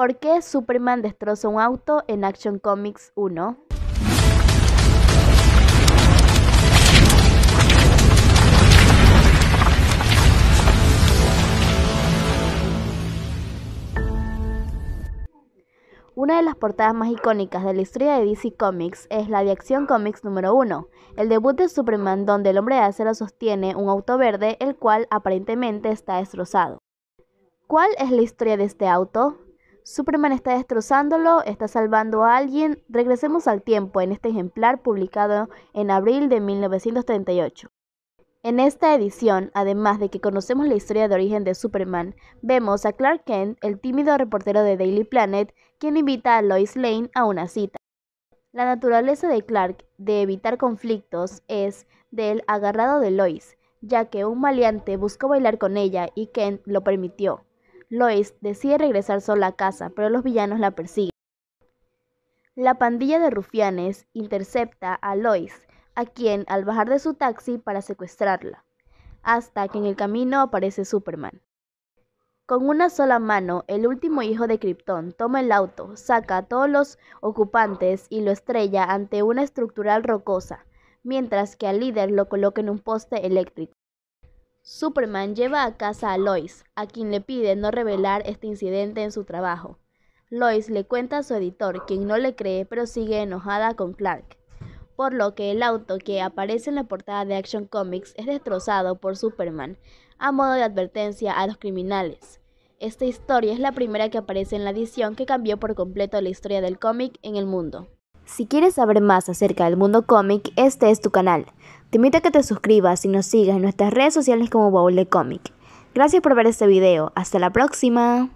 ¿Por qué Superman destroza un auto en Action Comics 1? Una de las portadas más icónicas de la historia de DC Comics es la de ACTION Comics número 1, el debut de Superman donde el hombre de acero sostiene un auto verde el cual aparentemente está destrozado. ¿Cuál es la historia de este auto? Superman está destrozándolo, está salvando a alguien. Regresemos al tiempo en este ejemplar publicado en abril de 1938. En esta edición, además de que conocemos la historia de origen de Superman, vemos a Clark Kent, el tímido reportero de Daily Planet, quien invita a Lois Lane a una cita. La naturaleza de Clark de evitar conflictos es del agarrado de Lois, ya que un maleante buscó bailar con ella y Kent lo permitió. Lois decide regresar sola a casa, pero los villanos la persiguen. La pandilla de rufianes intercepta a Lois, a quien al bajar de su taxi para secuestrarla, hasta que en el camino aparece Superman. Con una sola mano, el último hijo de Krypton toma el auto, saca a todos los ocupantes y lo estrella ante una estructural rocosa, mientras que al líder lo coloca en un poste eléctrico. Superman lleva a casa a Lois, a quien le pide no revelar este incidente en su trabajo. Lois le cuenta a su editor, quien no le cree pero sigue enojada con Clark, por lo que el auto que aparece en la portada de Action Comics es destrozado por Superman, a modo de advertencia a los criminales. Esta historia es la primera que aparece en la edición que cambió por completo la historia del cómic en el mundo. Si quieres saber más acerca del mundo cómic, este es tu canal. Te invito a que te suscribas y nos sigas en nuestras redes sociales como Bowl de Cómic. Gracias por ver este video. Hasta la próxima.